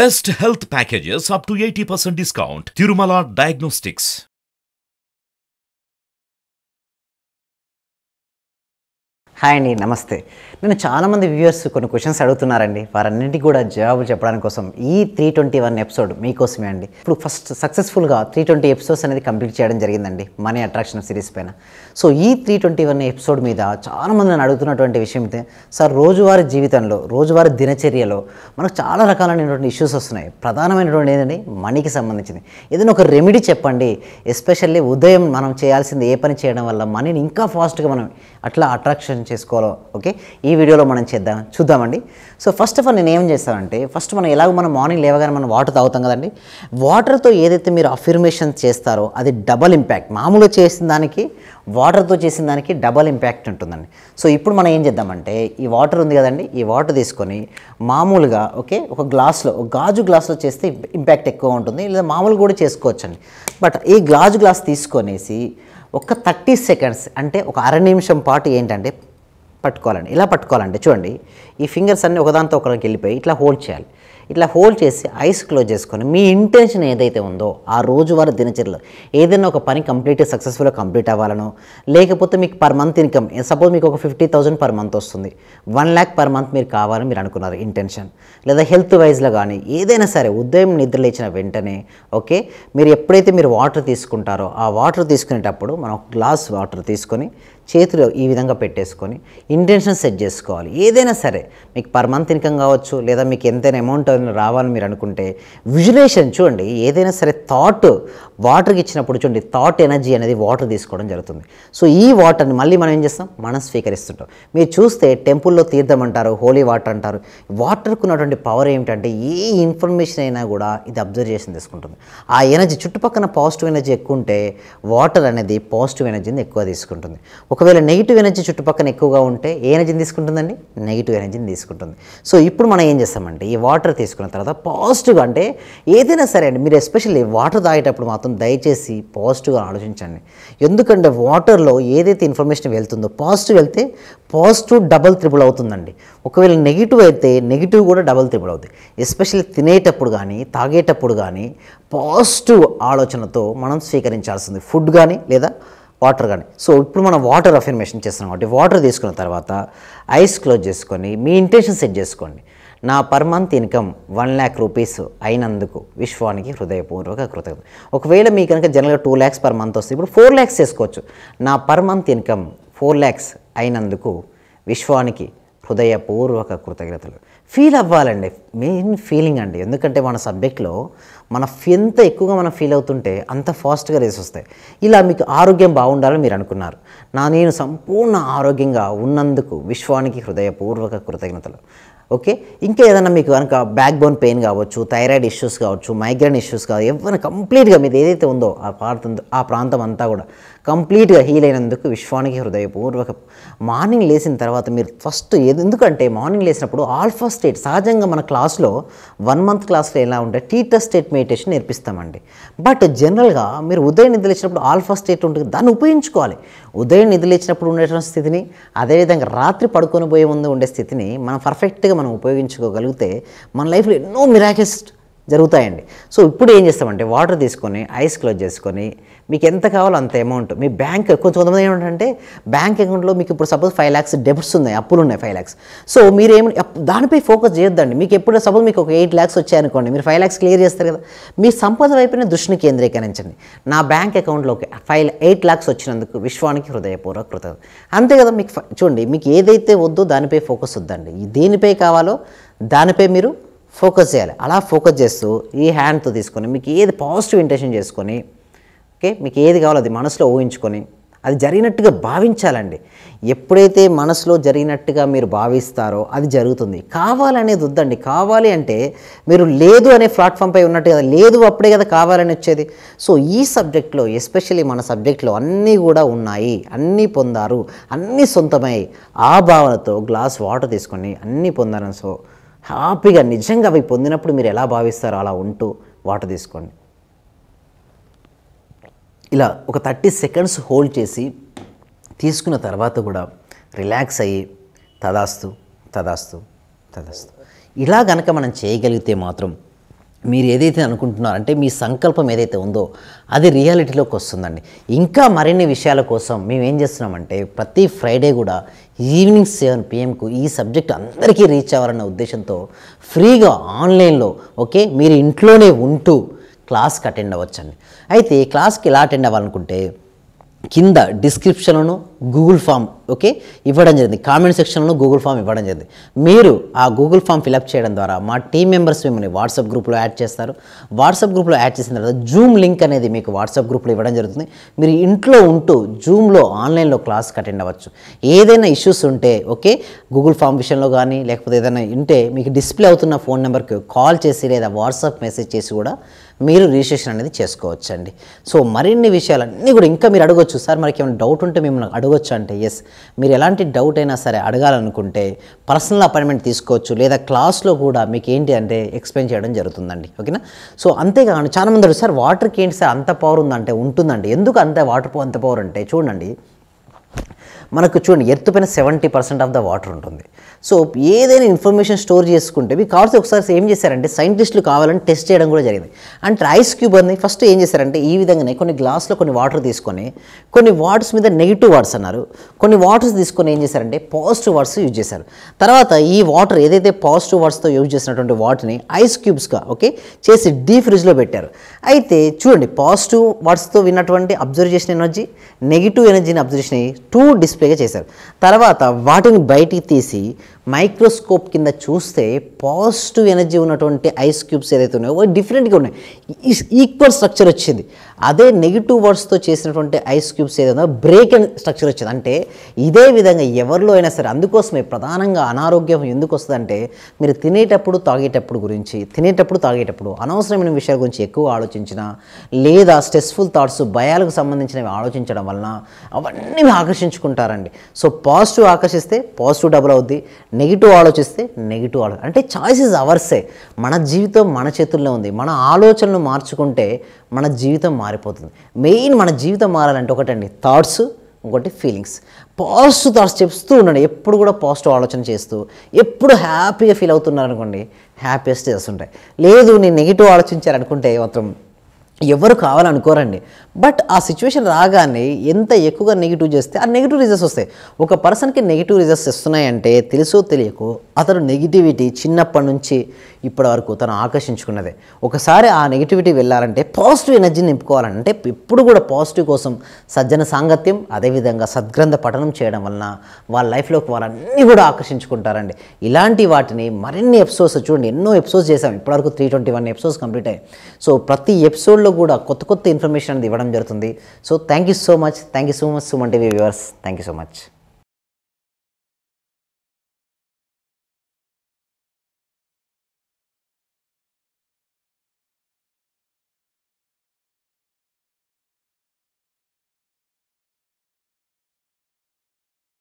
Best health packages up to 80% discount. Tirumala Diagnostics. Hi అండి నమస్తే నేను చాలామంది వ్యూవర్స్ కొన్ని క్వశ్చన్స్ అడుగుతున్నారండి వారన్నింటికి కూడా జవాబులు చెప్పడానికి కోసం ఈ త్రీ ట్వంటీ వన్ ఎపిసోడ్ మీకోసమే అండి ఇప్పుడు ఫస్ట్ సక్సెస్ఫుల్గా త్రీ ట్వంటీ ఎపిసోడ్స్ అనేది కంప్లీట్ చేయడం జరిగిందండి మనీ అట్రాక్షన్ సిరీస్ పైన సో ఈ త్రీ ట్వంటీ వన్ ఎపిసోడ్ మీద చాలామంది నన్ను అడుగుతున్నటువంటి విషయం అయితే సార్ రోజువారీ జీవితంలో రోజువారీ దినచర్యలో మనకు చాలా రకాలైనటువంటి ఇష్యూస్ వస్తున్నాయి ప్రధానమైనటువంటి ఏంటంటే మనీకి సంబంధించింది ఏదైనా ఒక రెమెడీ చెప్పండి ఎస్పెషల్లీ ఉదయం మనం చేయాల్సింది ఏ పని చేయడం వల్ల మనీని ఇంకా ఫాస్ట్గా మనం అట్లా అట్రాక్షన్ చేసుకోవాలో ఓకే ఈ వీడియోలో మనం చేద్దాం చూద్దామండి సో ఫస్ట్ ఆఫ్ ఆల్ నేను ఏం చేస్తానంటే ఫస్ట్ మనం ఎలాగో మనం మార్నింగ్ లేవగానే మనం వాటర్ తాగుతాం కదండి వాటర్తో ఏదైతే మీరు అఫిర్మేషన్ చేస్తారో అది డబల్ ఇంపాక్ట్ మామూలుగా చేసిన దానికి వాటర్తో చేసిన దానికి డబల్ ఇంపాక్ట్ ఉంటుందండి సో ఇప్పుడు మనం ఏం చేద్దామంటే ఈ వాటర్ ఉంది కదండి ఈ వాటర్ తీసుకొని మామూలుగా ఓకే ఒక గ్లాస్లో ఒక గాజు గ్లాస్లో చేస్తే ఇంపాక్ట్ ఎక్కువ ఉంటుంది లేదా మామూలు కూడా చేసుకోవచ్చండి బట్ ఈ గాజు గ్లాస్ తీసుకొనేసి ఒక థర్టీ సెకండ్స్ అంటే ఒక అర నిమిషం పాటు ఏంటంటే పట్టుకోవాలండి ఇలా పట్టుకోవాలండి చూడండి ఈ ఫింగర్స్ అన్నీ ఒకదాంతో ఒకరికి వెళ్ళిపోయి ఇట్లా హోల్డ్ చేయాలి ఇట్లా హోల్డ్ చేసి ఐస్ క్లోజ్ చేసుకొని మీ ఇంటెన్షన్ ఏదైతే ఉందో ఆ వారి దినచర్యలు ఏదైనా ఒక పని కంప్లీట్ సక్సెస్ఫుల్గా కంప్లీట్ అవ్వాలనో లేకపోతే మీకు పర్ మంత్ ఇన్కమ్ సపోజ్ మీకు ఒక ఫిఫ్టీ థౌసండ్ పర్ మంత్ వస్తుంది వన్ ల్యాక్ పర్ మంత్ మీరు కావాలని మీరు అనుకున్నారు ఇంటెన్షన్ లేదా హెల్త్ వైజ్లో కానీ ఏదైనా సరే ఉదయం నిద్ర లేచిన వెంటనే ఓకే మీరు ఎప్పుడైతే మీరు వాటర్ తీసుకుంటారో ఆ వాటర్ తీసుకునేటప్పుడు మనం ఒక గ్లాస్ వాటర్ తీసుకొని చేతిలో ఈ విధంగా పెట్టేసుకొని ఇంటెన్షన్ సెట్ చేసుకోవాలి ఏదైనా సరే మీకు పర్ మంత్ ఇన్కమ్ కావచ్చు లేదా మీకు ఎంతైనా అమౌంట్ ఆలోచనలు రావాలని మీరు అనుకుంటే విజులేషన్ చూడండి ఏదైనా సరే థాట్ వాటర్కి ఇచ్చినప్పుడు చూడండి థాట్ ఎనర్జీ అనేది వాటర్ తీసుకోవడం జరుగుతుంది సో ఈ వాటర్ని మళ్ళీ మనం ఏం చేస్తాం మనం స్వీకరిస్తుంటాం మీరు చూస్తే టెంపుల్లో తీర్థం అంటారు హోలీ వాటర్ అంటారు వాటర్కు ఉన్నటువంటి పవర్ ఏమిటంటే ఏ ఇన్ఫర్మేషన్ అయినా కూడా ఇది అబ్జర్వ్ చేసి తీసుకుంటుంది ఆ ఎనర్జీ చుట్టుపక్కన పాజిటివ్ ఎనర్జీ ఎక్కువ ఉంటే వాటర్ అనేది పాజిటివ్ ఎనర్జీని ఎక్కువ తీసుకుంటుంది ఒకవేళ నెగిటివ్ ఎనర్జీ చుట్టుపక్కన ఎక్కువగా ఉంటే ఏ ఎనర్జీని తీసుకుంటుందండి నెగిటివ్ ఎనర్జీని తీసుకుంటుంది సో ఇప్పుడు మనం ఏం చేస్తామంటే ఈ వాటర్ తీసుకున్న తర్వాత పాజిటివ్ అంటే ఏదైనా సరే అండి మీరు ఎస్పెషల్లీ వాటర్ తాగేటప్పుడు మాత్రం మాత్రం దయచేసి పాజిటివ్గా ఆలోచించండి ఎందుకంటే వాటర్లో ఏదైతే ఇన్ఫర్మేషన్ వెళ్తుందో పాజిటివ్ వెళ్తే పాజిటివ్ డబల్ త్రిబుల్ అవుతుందండి ఒకవేళ నెగిటివ్ అయితే నెగిటివ్ కూడా డబల్ త్రిబుల్ అవుతుంది ఎస్పెషల్లీ తినేటప్పుడు కానీ తాగేటప్పుడు కానీ పాజిటివ్ ఆలోచనతో మనం స్వీకరించాల్సింది ఫుడ్ కానీ లేదా వాటర్ కానీ సో ఇప్పుడు మనం వాటర్ అఫర్మేషన్ చేస్తున్నాం కాబట్టి వాటర్ తీసుకున్న తర్వాత ఐస్ క్లోజ్ చేసుకొని మీ ఇంటెన్షన్ సెట్ చేసుకోండి నా per month income one lakh rupees అయినందుకు విశ్వానికి హృదయపూర్వక కృతజ్ఞత ఒకవేళ మీ కనుక జనరల్గా టూ ల్యాక్స్ పర్ మంత్ వస్తే ఇప్పుడు ఫోర్ ల్యాక్స్ చేసుకోవచ్చు నా per month income four lakhs అయినందుకు విశ్వానికి హృదయపూర్వక కృతజ్ఞతలు ఫీల్ అవ్వాలండి మెయిన్ ఫీలింగ్ అండి ఎందుకంటే మన సబ్జెక్ట్లో మన ఎంత ఎక్కువగా మనం ఫీల్ అవుతుంటే అంత ఫాస్ట్గా రేస్ వస్తాయి ఇలా మీకు ఆరోగ్యం బాగుండాలని మీరు అనుకున్నారు నా నేను సంపూర్ణ ఆరోగ్యంగా ఉన్నందుకు విశ్వానికి హృదయపూర్వక కృతజ్ఞతలు ఓకే ఇంకా ఏదైనా మీకు కనుక బ్యాక్ బోన్ పెయిన్ కావచ్చు థైరాయిడ్ ఇష్యూస్ కావచ్చు మైగ్రేన్ ఇష్యూస్ కావచ్చు ఎవరైనా కంప్లీట్గా మీది ఏదైతే ఉందో ఆ ప్రాంతం ఆ ప్రాంతం అంతా కూడా కంప్లీట్గా హీల్ అయినందుకు విశ్వానికి హృదయపూర్వక మార్నింగ్ లేచిన తర్వాత మీరు ఫస్ట్ ఎందుకంటే మార్నింగ్ లేసినప్పుడు ఆల్ఫా స్టేట్ సహజంగా మన క్లాస్లో వన్ మంత్ క్లాస్లో ఎలా ఉంటే టీటర్ స్టేట్ మెడిటేషన్ నేర్పిస్తామండి బట్ జనరల్గా మీరు ఉదయం నిద్రలేచినప్పుడు ఆల్ఫా స్టేట్ ఉంటుంది దాన్ని ఉపయోగించుకోవాలి ఉదయం నిద్రలేచినప్పుడు లేచినప్పుడు ఉండేటువంటి స్థితిని అదేవిధంగా రాత్రి పడుకొని పోయే ముందు ఉండే స్థితిని మనం పర్ఫెక్ట్గా మనం ఉపయోగించుకోగలిగితే మన లైఫ్లో ఎన్నో మిరాకెస్ట్ జరుగుతాయండి సో ఇప్పుడు ఏం చేస్తామంటే వాటర్ తీసుకొని ఐస్ క్లోజ్ చేసుకొని మీకు ఎంత కావాలో అంత అమౌంట్ మీ బ్యాంక్ కొంచెం కొంతమంది ఏమంటే బ్యాంక్ అకౌంట్లో మీకు ఇప్పుడు సపోజ్ ఫైవ్ ల్యాక్స్ డెబిట్స్ ఉన్నాయి అప్పులు ఉన్నాయి ఫైవ్ ల్యాక్స్ సో మీరు ఏమి దానిపై ఫోకస్ చేయొద్దండి మీకు ఎప్పుడు సపోజ్ మీకు ఒక ఎయిట్ ల్యాక్స్ వచ్చాయనుకోండి మీరు ఫైవ్ ల్యాక్స్ క్లియర్ చేస్తారు కదా మీ సంపద వైపునే దృష్టిని కేంద్రీకరించండి నా బ్యాంక్ అకౌంట్లోకి ఫైవ్ ఎయిట్ ల్యాక్స్ వచ్చినందుకు విశ్వానికి హృదయపూర్వక కృతజ్ఞత అంతే కదా మీకు చూడండి మీకు ఏదైతే వద్దో దానిపై ఫోకస్ వద్దండి దేనిపై కావాలో దానిపై మీరు ఫోకస్ చేయాలి అలా ఫోకస్ చేస్తూ ఈ హ్యాండ్తో తీసుకొని మీకు ఏది పాజిటివ్ ఇంటెన్షన్ చేసుకొని ఓకే మీకు ఏది కావాలో అది మనసులో ఊహించుకొని అది జరిగినట్టుగా భావించాలండి ఎప్పుడైతే మనసులో జరిగినట్టుగా మీరు భావిస్తారో అది జరుగుతుంది కావాలనేది వద్దండి కావాలి అంటే మీరు లేదు అనే ప్లాట్ఫామ్పై ఉన్నట్టు కదా లేదు అప్పుడే కదా కావాలని వచ్చేది సో ఈ సబ్జెక్ట్లో ఎస్పెషలీ మన సబ్జెక్ట్లో అన్నీ కూడా ఉన్నాయి అన్నీ పొందారు అన్నీ సొంతమై ఆ భావనతో గ్లాస్ వాటర్ తీసుకొని అన్నీ పొందారని సో హ్యాపీగా నిజంగా అవి పొందినప్పుడు మీరు ఎలా భావిస్తారో అలా ఉంటూ వాటర్ తీసుకోండి ఇలా ఒక థర్టీ సెకండ్స్ హోల్డ్ చేసి తీసుకున్న తర్వాత కూడా రిలాక్స్ అయ్యి తదాస్తు తదాస్తు తదాస్తు ఇలా కనుక మనం చేయగలిగితే మాత్రం మీరు ఏదైతే అనుకుంటున్నారంటే మీ సంకల్పం ఏదైతే ఉందో అది రియాలిటీలోకి వస్తుందండి ఇంకా మరిన్ని విషయాల కోసం మేము ఏం చేస్తున్నామంటే ప్రతి ఫ్రైడే కూడా ఈవినింగ్ సెవెన్ పిఎంకు ఈ సబ్జెక్ట్ అందరికీ రీచ్ అవ్వాలన్న ఉద్దేశంతో ఫ్రీగా ఆన్లైన్లో ఓకే మీరు ఇంట్లోనే ఉంటూ క్లాస్కి అటెండ్ అవ్వచ్చండి అయితే క్లాస్కి ఎలా అటెండ్ అవ్వాలనుకుంటే కింద డిస్క్రిప్షన్ను గూగుల్ ఫామ్ ఓకే ఇవ్వడం జరిగింది కామెంట్ సెక్షన్లో గూగుల్ ఫామ్ ఇవ్వడం జరిగింది మీరు ఆ గూగుల్ ఫామ్ ఫిలప్ చేయడం ద్వారా మా టీం మెంబర్స్ మిమ్మల్ని వాట్సాప్ గ్రూప్లో యాడ్ చేస్తారు వాట్సాప్ గ్రూప్లో యాడ్ చేసిన తర్వాత జూమ్ లింక్ అనేది మీకు వాట్సాప్ గ్రూప్లో ఇవ్వడం జరుగుతుంది మీరు ఇంట్లో ఉంటూ జూమ్లో ఆన్లైన్లో క్లాస్కి అటెండ్ అవ్వచ్చు ఏదైనా ఇష్యూస్ ఉంటే ఓకే గూగుల్ ఫామ్ విషయంలో కానీ లేకపోతే ఏదైనా ఉంటే మీకు డిస్ప్లే అవుతున్న ఫోన్ నెంబర్కి కాల్ చేసి లేదా వాట్సాప్ మెసేజ్ చేసి కూడా మీరు రిజిస్ట్రేషన్ అనేది చేసుకోవచ్చండి సో మరిన్ని విషయాలన్నీ కూడా ఇంకా మీరు అడగొచ్చు సార్ మనకి ఏమైనా డౌట్ ఉంటే మిమ్మల్ని అడుగు అడగొచ్చు అంటే ఎస్ మీరు ఎలాంటి డౌట్ అయినా సరే అడగాలనుకుంటే పర్సనల్ అపాయింట్మెంట్ తీసుకోవచ్చు లేదా క్లాస్లో కూడా మీకు ఏంటి అంటే ఎక్స్ప్లెయిన్ చేయడం జరుగుతుందండి ఓకేనా సో అంతేకాకుండా చాలామంది సార్ వాటర్కి ఏంటి సార్ అంత పవర్ ఉందంటే ఉంటుందండి ఎందుకు అంత వాటర్ అంత పవర్ అంటే చూడండి మనకు చూడండి ఎర్త్ పైన seventy percent of the water ఉంటుంది సో ఏదైనా ఇన్ఫర్మేషన్ స్టోర్ చేసుకుంటే మీకు కావాల్సి ఒకసారి ఏం చేశారంటే సైంటిస్టులు కావాలని టెస్ట్ చేయడం కూడా జరిగింది అంటే ఐస్ క్యూబ్ అని ఫస్ట్ ఏం చేశారంటే ఈ విధంగానే కొన్ని గ్లాస్లో కొన్ని వాటర్ తీసుకొని కొన్ని వాటర్స్ మీద నెగిటివ్ వాటర్స్ అన్నారు కొన్ని వాటర్స్ తీసుకొని ఏం చేశారంటే పాజిటివ్ వాటర్స్ యూజ్ చేశారు తర్వాత ఈ వాటర్ ఏదైతే పాజిటివ్ వాటర్స్తో యూజ్ చేసినటువంటి వాటిని ఐస్ క్యూబ్స్గా ఓకే చేసి డీ ఫ్రిడ్జ్లో పెట్టారు అయితే చూడండి పాజిటివ్ వాటర్స్తో విన్నటువంటి అబ్జర్వ్ చేసిన ఎనర్జీ నెగిటివ్ ఎనర్జీని అబ్జర్వ్ చేసినవి టూ డిస్ డిస్ప్లేగా చేశారు తర్వాత వాటిని బయటికి తీసి మైక్రోస్కోప్ కింద చూస్తే పాజిటివ్ ఎనర్జీ ఉన్నటువంటి ఐస్ క్యూబ్స్ ఏదైతే ఉన్నాయో అవి డిఫరెంట్గా ఉన్నాయి ఈక్వల్ స్ట్రక్చర్ వచ్చింది అదే నెగిటివ్ వర్డ్స్తో చేసినటువంటి ఐస్ క్యూబ్స్ ఏదైనా బ్రేక్ అండ్ స్ట్రక్చర్ వచ్చింది అంటే ఇదే విధంగా ఎవరిలో అయినా సరే అందుకోసమే ప్రధానంగా అనారోగ్యం ఎందుకు వస్తుందంటే మీరు తినేటప్పుడు తాగేటప్పుడు గురించి తినేటప్పుడు తాగేటప్పుడు అనవసరమైన విషయాల గురించి ఎక్కువ ఆలోచించిన లేదా స్ట్రెస్ఫుల్ థాట్స్ భయాలకు సంబంధించినవి ఆలోచించడం వలన అవన్నీ ఆకర్షించుకుంటారండి సో పాజిటివ్ ఆకర్షిస్తే పాజిటివ్ డబుల్ అవుద్ది నెగిటివ్ ఆలోచిస్తే నెగిటివ్ ఆలోచన అంటే చాయిసెస్ అవర్సే మన జీవితం మన చేతుల్లో ఉంది మన ఆలోచనలు మార్చుకుంటే మన జీవితం మారిపోతుంది మెయిన్ మన జీవితం మారాలంటే ఒకటండి థాట్స్ ఇంకోటి ఫీలింగ్స్ పాజిటివ్ థాట్స్ చెప్తూ ఉండండి ఎప్పుడు కూడా పాజిటివ్ ఆలోచన చేస్తూ ఎప్పుడు హ్యాపీగా ఫీల్ అవుతున్నారనుకోండి హ్యాపీయెస్ట్ చేస్తుంటాయి లేదు నేను నెగిటివ్ ఆలోచించారనుకుంటే మాత్రం ఎవరు కావాలనుకోరండి బట్ ఆ సిచ్యువేషన్ రాగానే ఎంత ఎక్కువగా నెగిటివ్ చేస్తే ఆ నెగిటివ్ రిజల్ట్స్ వస్తాయి ఒక పర్సన్కి నెగిటివ్ రిజల్ట్స్ వస్తున్నాయంటే తెలుసో తెలియకో అతను నెగిటివిటీ చిన్నప్పటి నుంచి ఇప్పటి వరకు తను ఆకర్షించుకున్నదే ఒకసారి ఆ నెగిటివిటీ వెళ్ళాలంటే పాజిటివ్ ఎనర్జీని నింపుకోవాలంటే ఎప్పుడు కూడా పాజిటివ్ కోసం సజ్జన సాంగత్యం అదేవిధంగా సద్గ్రంథ పఠనం చేయడం వలన వాళ్ళ లైఫ్లోకి వాళ్ళన్నీ కూడా ఆకర్షించుకుంటారండి ఇలాంటి వాటిని మరిన్ని ఎపిసోడ్స్ చూడండి ఎన్నో ఎపిసోడ్స్ చేశాం ఇప్పటివరకు three twenty one episodes complete అయ్యాయి సో ప్రతి ఎపిసోడ్లో కూడా కొత్త కొత్త ఇన్ఫర్మేషన్ అనేది ఇవ్వడం ఇవ్వడం జరుగుతుంది so thank you so much thank you so much Suman TV viewers thank you so much